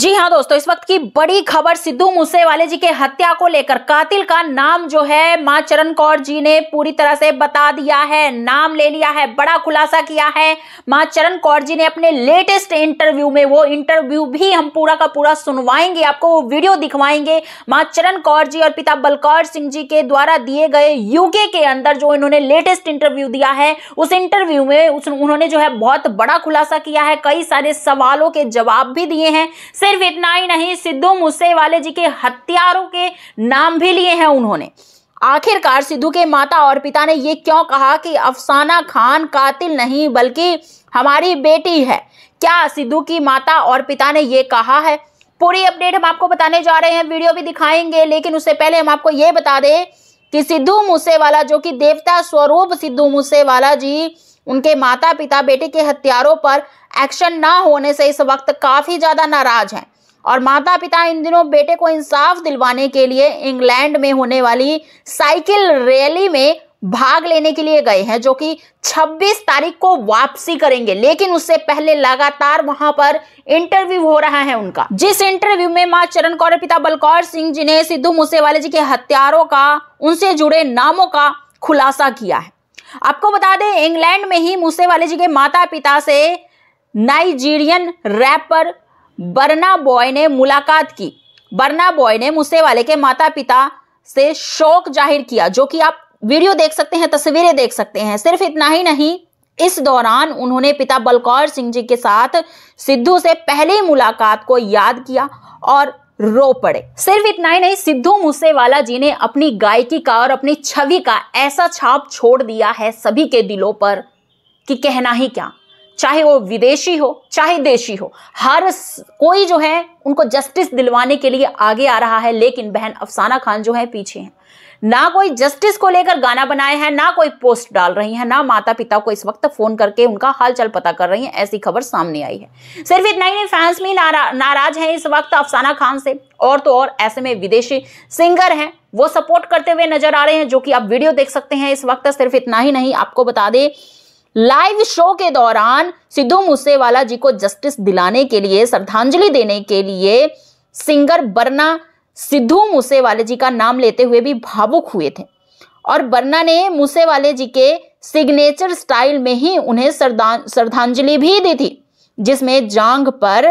जी हाँ दोस्तों इस वक्त की बड़ी खबर सिद्धू मूसेवाले जी के हत्या को लेकर कातिल का नाम जो है मां चरण कौर जी ने पूरी तरह से बता दिया है नाम ले लिया है बड़ा खुलासा किया है मां चरण कौर जी ने अपने लेटेस्ट इंटरव्यू में वो इंटरव्यू भी हम पूरा का पूरा सुनवाएंगे आपको वो वीडियो दिखवाएंगे मां चरण कौर जी और पिता बलकौर सिंह जी के द्वारा दिए गए यूके के अंदर जो इन्होंने लेटेस्ट इंटरव्यू दिया है उस इंटरव्यू में उन्होंने जो है बहुत बड़ा खुलासा किया है कई सारे सवालों के जवाब भी दिए हैं सिर्फ इतना ही नहीं सिद्धू मूसेवाले जी के हत्यारों के नाम भी लिए हैं उन्होंने आखिरकार सिद्धू के माता और पिता ने ये क्यों कहा कि अफसाना खान कातिल नहीं बल्कि हमारी बेटी है क्या सिद्धू की माता और पिता ने ये कहा है पूरी अपडेट हम आपको बताने जा रहे हैं वीडियो भी दिखाएंगे लेकिन उससे पहले हम आपको ये बता दें कि सिद्धू मूसेवाला जो कि देवता स्वरूप सिद्धू मूसेवाला जी उनके माता पिता बेटे के हथियारों पर एक्शन ना होने से इस वक्त काफ़ी ज़्यादा नाराज हैं और माता पिता इन दिनों बेटे को इंसाफ दिलवाने के लिए इंग्लैंड में होने वाली साइकिल रैली में भाग लेने के लिए गए हैं जो कि 26 तारीख को वापसी करेंगे लेकिन उससे पहले लगातार वहां पर इंटरव्यू हो रहा है उनका जिस इंटरव्यू में मां चरण कौर पिता बलकौर सिंह जी ने सिद्धू मूसेवाले जी के हत्यारों का उनसे जुड़े नामों का खुलासा किया है आपको बता दें इंग्लैंड में ही मूसे वाले जी के माता पिता से नाइजीरियन रैपर बर्ना बॉय ने मुलाकात की बर्ना बॉय ने मूसे वाले के माता पिता से शोक जाहिर किया जो कि आप वीडियो देख सकते हैं तस्वीरें देख सकते हैं सिर्फ इतना ही नहीं इस दौरान उन्होंने पिता बलकौर सिंह जी के साथ सिद्धू से पहली मुलाकात को याद किया और रो पड़े सिर्फ इतना ही नहीं सिद्धू मूसेवाला जी ने अपनी गायकी का और अपनी छवि का ऐसा छाप छोड़ दिया है सभी के दिलों पर कि कहना ही क्या चाहे वो विदेशी हो चाहे देशी हो हर कोई जो है उनको जस्टिस दिलवाने के लिए आगे आ रहा है लेकिन बहन अफसाना खान जो है पीछे हैं ना कोई जस्टिस को लेकर गाना बनाए हैं ना कोई पोस्ट डाल रही हैं ना माता पिता को इस वक्त फोन करके उनका हालचाल पता कर रही हैं ऐसी खबर सामने आई है सिर्फ इतना ही नहीं फैंस भी नारा, नाराज हैं इस वक्त अफसाना खान से और तो और ऐसे में विदेशी सिंगर हैं वो सपोर्ट करते हुए नजर आ रहे हैं जो कि आप वीडियो देख सकते हैं इस वक्त सिर्फ इतना ही नहीं आपको बता दे लाइव शो के दौरान सिद्धू मूसेवाला जी को जस्टिस दिलाने के लिए श्रद्धांजलि देने के लिए सिंगर बरना सिद्धू मूसेवाले जी का नाम लेते हुए भी भावुक हुए थे और बरना ने मूसेवाले जी के सिग्नेचर स्टाइल में ही उन्हें श्रद्धांजलि भी दी थी जिसमें जांग पर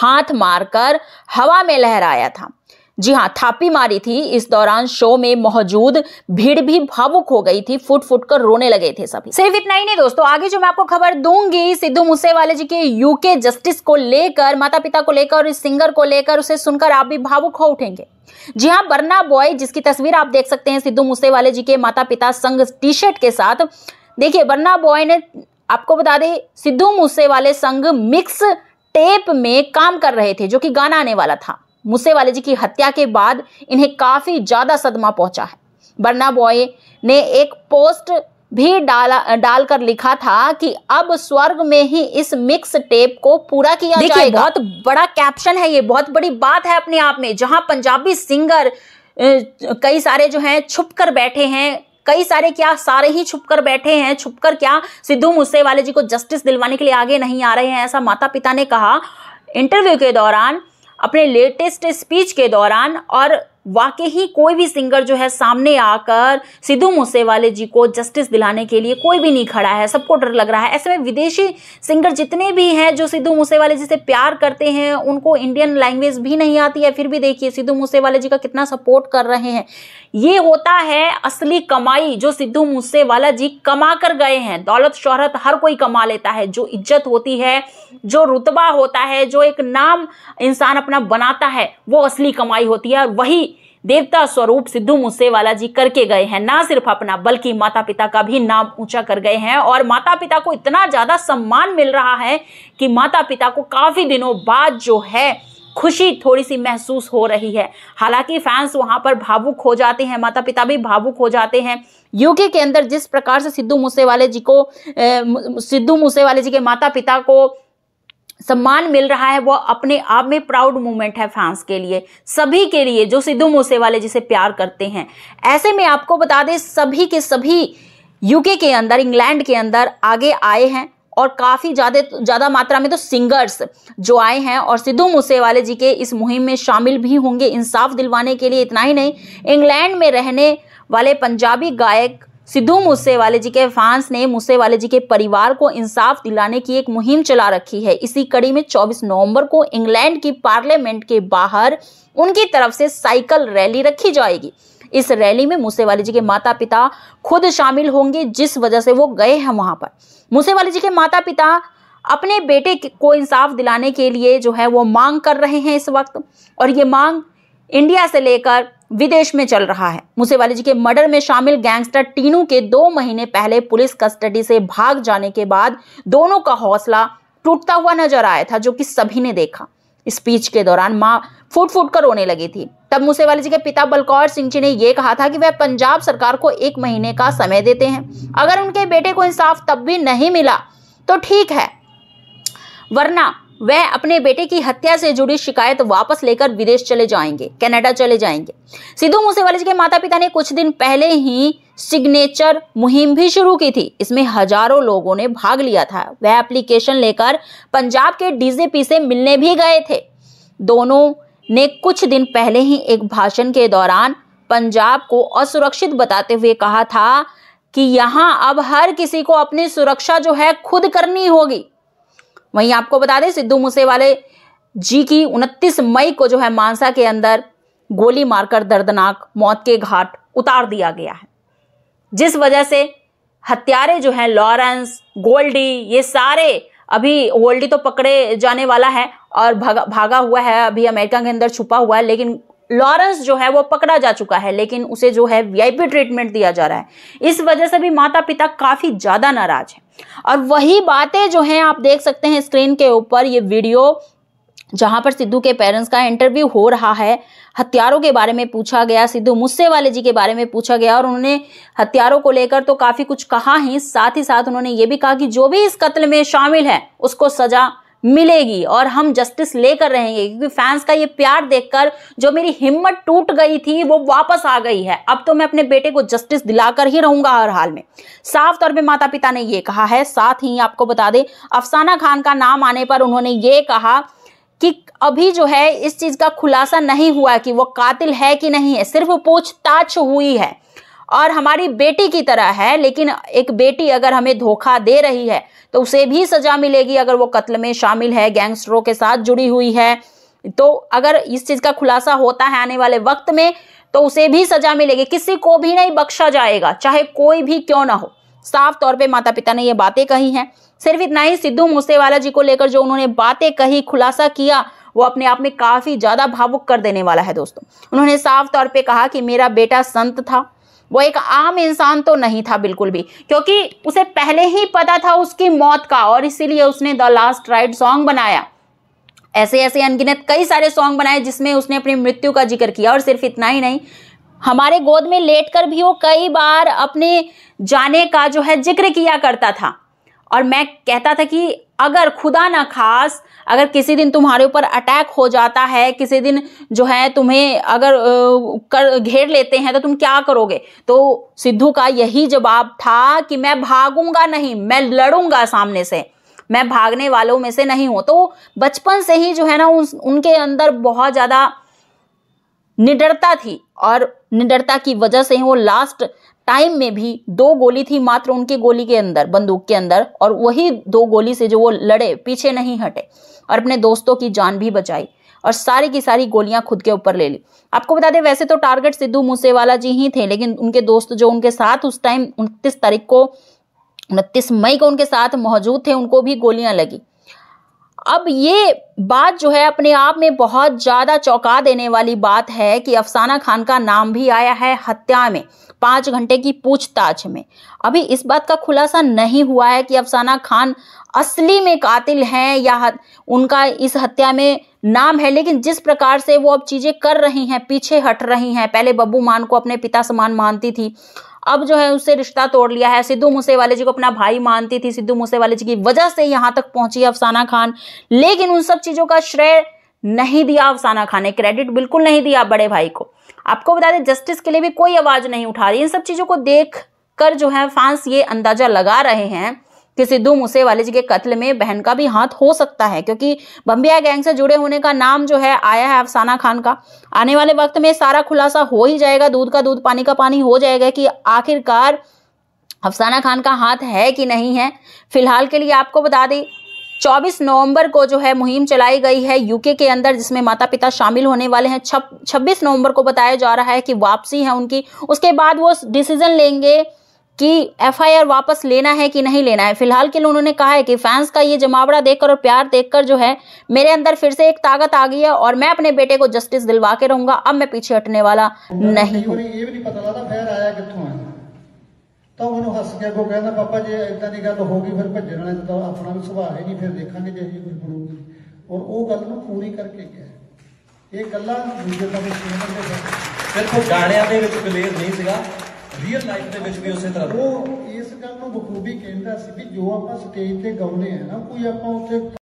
हाथ मारकर हवा में लहराया था जी हाँ थापी मारी थी इस दौरान शो में मौजूद भीड़ भी भावुक हो गई थी फुट फुट कर रोने लगे थे सभी सिर्फ इतना ही नहीं दोस्तों आगे जो मैं आपको खबर दूंगी सिद्धू मूसेवाले जी के यूके जस्टिस को लेकर माता पिता को लेकर और इस सिंगर को लेकर उसे सुनकर आप भी भावुक हो उठेंगे जी हाँ बरना बॉय जिसकी तस्वीर आप देख सकते हैं सिद्धू मूसेवाले जी के माता पिता संघ टी शर्ट के साथ देखिए बरना बॉय ने आपको बता दें सिद्धू मूसेवाले संघ मिक्स टेप में काम कर रहे थे जो कि गाना आने वाला था मूसेवाले जी की हत्या के बाद इन्हें काफ़ी ज़्यादा सदमा पहुंचा है बर्ना बॉय ने एक पोस्ट भी डाला डालकर लिखा था कि अब स्वर्ग में ही इस मिक्स टेप को पूरा किया जाएगा बहुत बड़ा कैप्शन है ये बहुत बड़ी बात है अपने आप में जहां पंजाबी सिंगर कई सारे जो हैं छुप कर बैठे हैं कई सारे क्या सारे ही छुप कर बैठे हैं छुप कर क्या सिद्धू मूसेवाले जी को जस्टिस दिलवाने के लिए आगे नहीं आ रहे हैं ऐसा माता पिता ने कहा इंटरव्यू के दौरान अपने लेटेस्ट स्पीच के दौरान और वाकई ही कोई भी सिंगर जो है सामने आकर सिद्धू मूसेवाले जी को जस्टिस दिलाने के लिए कोई भी नहीं खड़ा है सबको डर लग रहा है ऐसे में विदेशी सिंगर जितने भी हैं जो सिद्धू मूसेवाले जी से प्यार करते हैं उनको इंडियन लैंग्वेज भी नहीं आती है फिर भी देखिए सिद्धू मूसेवाले जी का कितना सपोर्ट कर रहे हैं ये होता है असली कमाई जो सिद्धू मूसेवाला जी कमा कर गए हैं दौलत शोहरत हर कोई कमा लेता है जो इज्जत होती है जो रुतबा होता है जो एक नाम इंसान अपना बनाता है वो असली कमाई होती है और वही देवता स्वरूप सिद्धू मूसेवाला जी करके गए हैं ना सिर्फ अपना बल्कि माता पिता का भी नाम ऊंचा कर गए हैं और माता पिता को इतना ज़्यादा सम्मान मिल रहा है कि माता पिता को काफ़ी दिनों बाद जो है खुशी थोड़ी सी महसूस हो रही है हालांकि फैंस वहां पर भावुक हो जाते हैं माता पिता भी भावुक हो जाते हैं यूके के अंदर जिस प्रकार से सिद्धू मूसेवाले जी को सिद्धू मूसेवाले जी के माता पिता को सम्मान मिल रहा है वह अपने आप में प्राउड मूवमेंट है फैंस के लिए सभी के लिए जो सिद्धू मूसे वाले जिसे प्यार करते हैं ऐसे में आपको बता दें सभी के सभी यूके के अंदर इंग्लैंड के अंदर आगे आए हैं और काफ़ी ज़्यादा ज़्यादा मात्रा में तो सिंगर्स जो आए हैं और सिद्धू मूसेवाले जी के इस मुहिम में शामिल भी होंगे इंसाफ दिलवाने के लिए इतना ही नहीं इंग्लैंड में रहने वाले पंजाबी गायक सिद्धू मूसेवाले जी के फैंस ने मूसेवाले जी के परिवार को इंसाफ दिलाने की एक मुहिम चला रखी है इसी कड़ी में 24 नवंबर को इंग्लैंड की पार्लियामेंट के बाहर उनकी तरफ से साइकिल रैली रखी जाएगी इस रैली में मूसेवाले जी के माता पिता खुद शामिल होंगे जिस वजह से वो गए हैं वहां पर मूसेवाले जी के माता पिता अपने बेटे को इंसाफ दिलाने के लिए जो है वो मांग कर रहे हैं इस वक्त और ये मांग इंडिया से लेकर विदेश में चल रहा है मुसेवाली जी के मर्डर में शामिल गैंगस्टर टीनू के दो महीने पहले पुलिस कस्टडी से भाग जाने के बाद दोनों का हौसला टूटता हुआ नजर आया था जो कि सभी ने देखा स्पीच के दौरान माँ फूट फूट कर रोने लगी थी तब मूसेवाली जी के पिता बलकौर सिंह जी ने यह कहा था कि वह पंजाब सरकार को एक महीने का समय देते हैं अगर उनके बेटे को इंसाफ तब भी नहीं मिला तो ठीक है वरना वह अपने बेटे की हत्या से जुड़ी शिकायत वापस लेकर विदेश चले जाएंगे कनाडा चले जाएंगे सिद्धू मूसेवाले जी के माता पिता ने कुछ दिन पहले ही सिग्नेचर मुहिम भी शुरू की थी इसमें हजारों लोगों ने भाग लिया था वह एप्लीकेशन लेकर पंजाब के डीजीपी से मिलने भी गए थे दोनों ने कुछ दिन पहले ही एक भाषण के दौरान पंजाब को असुरक्षित बताते हुए कहा था कि यहाँ अब हर किसी को अपनी सुरक्षा जो है खुद करनी होगी वहीं आपको बता दें सिद्धू मूसेवाले जी की 29 मई को जो है मानसा के अंदर गोली मारकर दर्दनाक मौत के घाट उतार दिया गया है जिस वजह से हत्यारे जो हैं लॉरेंस गोल्डी ये सारे अभी गोल्डी तो पकड़े जाने वाला है और भागा भागा हुआ है अभी अमेरिका के अंदर छुपा हुआ है लेकिन लॉरेंस जो है वो पकड़ा जा चुका है लेकिन उसे जो है वीआईपी ट्रीटमेंट दिया जा रहा है इस वजह से भी माता पिता काफ़ी ज़्यादा नाराज हैं और वही बातें जो हैं आप देख सकते हैं स्क्रीन के ऊपर ये वीडियो जहां पर सिद्धू के पेरेंट्स का इंटरव्यू हो रहा है हथियारों के बारे में पूछा गया सिद्धू मुस्से वाले जी के बारे में पूछा गया और उन्होंने हथियारों को लेकर तो काफ़ी कुछ कहा ही साथ ही साथ उन्होंने ये भी कहा कि जो भी इस कत्ल में शामिल है उसको सजा मिलेगी और हम जस्टिस लेकर रहेंगे क्योंकि फैंस का ये प्यार देखकर जो मेरी हिम्मत टूट गई थी वो वापस आ गई है अब तो मैं अपने बेटे को जस्टिस दिलाकर ही रहूंगा हर हाल में साफ तौर पे माता पिता ने ये कहा है साथ ही आपको बता दें अफसाना खान का नाम आने पर उन्होंने ये कहा कि अभी जो है इस चीज का खुलासा नहीं हुआ कि वो कातिल है कि नहीं है सिर्फ पूछताछ हुई है और हमारी बेटी की तरह है लेकिन एक बेटी अगर हमें धोखा दे रही है तो उसे भी सजा मिलेगी अगर वो कत्ल में शामिल है गैंगस्टरों के साथ जुड़ी हुई है तो अगर इस चीज़ का खुलासा होता है आने वाले वक्त में तो उसे भी सजा मिलेगी किसी को भी नहीं बख्शा जाएगा चाहे कोई भी क्यों ना हो साफ तौर पे माता पिता ने ये बातें कही हैं सिर्फ इतना ही सिद्धू मूसेवाला जी को लेकर जो उन्होंने बातें कही खुलासा किया वो अपने आप में काफ़ी ज़्यादा भावुक कर देने वाला है दोस्तों उन्होंने साफ तौर पर कहा कि मेरा बेटा संत था वो एक आम इंसान तो नहीं था बिल्कुल भी क्योंकि उसे पहले ही पता था उसकी मौत का और इसीलिए उसने द लास्ट राइड सॉन्ग बनाया ऐसे ऐसे अनगिनत कई सारे सॉन्ग बनाए जिसमें उसने अपनी मृत्यु का जिक्र किया और सिर्फ इतना ही नहीं हमारे गोद में लेटकर भी वो कई बार अपने जाने का जो है जिक्र किया करता था और मैं कहता था कि अगर खुदा ना खास अगर किसी दिन तुम्हारे ऊपर अटैक हो जाता है किसी दिन जो है तुम्हें अगर कर घेर लेते हैं तो तुम क्या करोगे तो सिद्धू का यही जवाब था कि मैं भागूंगा नहीं मैं लड़ूंगा सामने से मैं भागने वालों में से नहीं हूं तो बचपन से ही जो है ना उन, उनके अंदर बहुत ज़्यादा निडरता थी और निडरता की वजह से ही वो लास्ट टाइम में भी दो गोली थी मात्र उनकी गोली के अंदर बंदूक के अंदर और वही दो गोली से जो वो लड़े पीछे नहीं हटे और अपने दोस्तों की जान भी बचाई और सारी की सारी गोलियां खुद के ऊपर ले ली आपको बता दें वैसे तो टारगेट सिद्धू मूसेवाला जी ही थे लेकिन उनके दोस्त जो उनके साथ उस टाइम उनतीस तारीख को उनतीस मई को उनके साथ मौजूद थे उनको भी गोलियां लगी अब ये बात जो है अपने आप में बहुत ज़्यादा चौंका देने वाली बात है कि अफसाना खान का नाम भी आया है हत्या में पांच घंटे की पूछताछ में अभी इस बात का खुलासा नहीं हुआ है कि अफसाना खान असली में कातिल हैं या उनका इस हत्या में नाम है लेकिन जिस प्रकार से वो अब चीज़ें कर रही हैं पीछे हट रही हैं पहले बब्बू मान को अपने पिता समान मानती थी अब जो है उससे रिश्ता तोड़ लिया है सिद्धू मूसेवाले जी को अपना भाई मानती थी सिद्धू मूसेवाले जी की वजह से यहाँ तक पहुंची अफसाना खान लेकिन उन सब चीज़ों का श्रेय नहीं दिया अफसाना खान ने क्रेडिट बिल्कुल नहीं दिया बड़े भाई को आपको बता दें जस्टिस के लिए भी कोई आवाज़ नहीं उठा रही इन सब चीज़ों को देख कर जो है फांस ये अंदाज़ा लगा रहे हैं कि सिद्धू मूसेवाले जी के कत्ल में बहन का भी हाथ हो सकता है क्योंकि बम्बिया गैंग से जुड़े होने का नाम जो है आया है अफसाना खान का आने वाले वक्त में सारा खुलासा हो ही जाएगा दूध का दूध पानी का पानी हो जाएगा कि आखिरकार अफसाना खान का हाथ है कि नहीं है फिलहाल के लिए आपको बता दें 24 नवंबर को जो है मुहिम चलाई गई है यूके के अंदर जिसमें माता पिता शामिल होने वाले हैं छब्बीस नवंबर को बताया जा रहा है कि वापसी है उनकी उसके बाद वो डिसीजन लेंगे कि एफआईआर वापस लेना है कि नहीं लेना है फिलहाल के लिए उन्होंने कहा है कि फैंस का ये जमावड़ा देखकर और प्यार देखकर जो है मेरे अंदर फिर से एक ताकत आ गई है और मैं अपने बेटे को जस्टिस दिलवा के रहूंगा अब मैं पीछे हटने वाला नहीं हूँ ਤਾਂ ਉਹਨੂੰ ਹੱਸ ਕੇ ਅੱਗੋਂ ਕਹਿੰਦਾ ਪਾਪਾ ਜੇ ਇਦਾਂ ਦੀ ਗੱਲ ਹੋ ਗਈ ਫਿਰ ਭੱਜਣ ਵਾਲੇ ਤਾਂ ਆਪਣਾ ਵੀ ਸੁਭਾਅ ਹੈ ਨਹੀਂ ਫਿਰ ਦੇਖਾਂਗੇ ਜੇ ਇਹ ਕੋਈ ਬਣੂਗੀ ਔਰ ਉਹ ਗੱਲ ਨੂੰ ਪੂਰੀ ਕਰਕੇ ਗਿਆ ਇਹ ਗੱਲਾਂ ਦੂਜੇ ਦਾ ਵੀ ਸੁਣਨ ਦੇ ਸਿਰਫ ਗਾਣਿਆਂ ਰੀਅਲ ਲਾਈਫ ਦੇ ਵਿੱਚ ਵੀ ਉਸੇ ਤਰ੍ਹਾਂ ਉਹ ਇਸ ਗੱਲ ਨੂੰ ਬਖੂਬੀ ਕਹਿੰਦਾ ਸੀ ਵੀ ਜੋ ਆਪਾਂ ਸਟੇਜ ਤੇ ਗਾਉਂਦੇ ਆ ਨਾ ਕੋਈ ਆਪਾਂ ਉੱਥੇ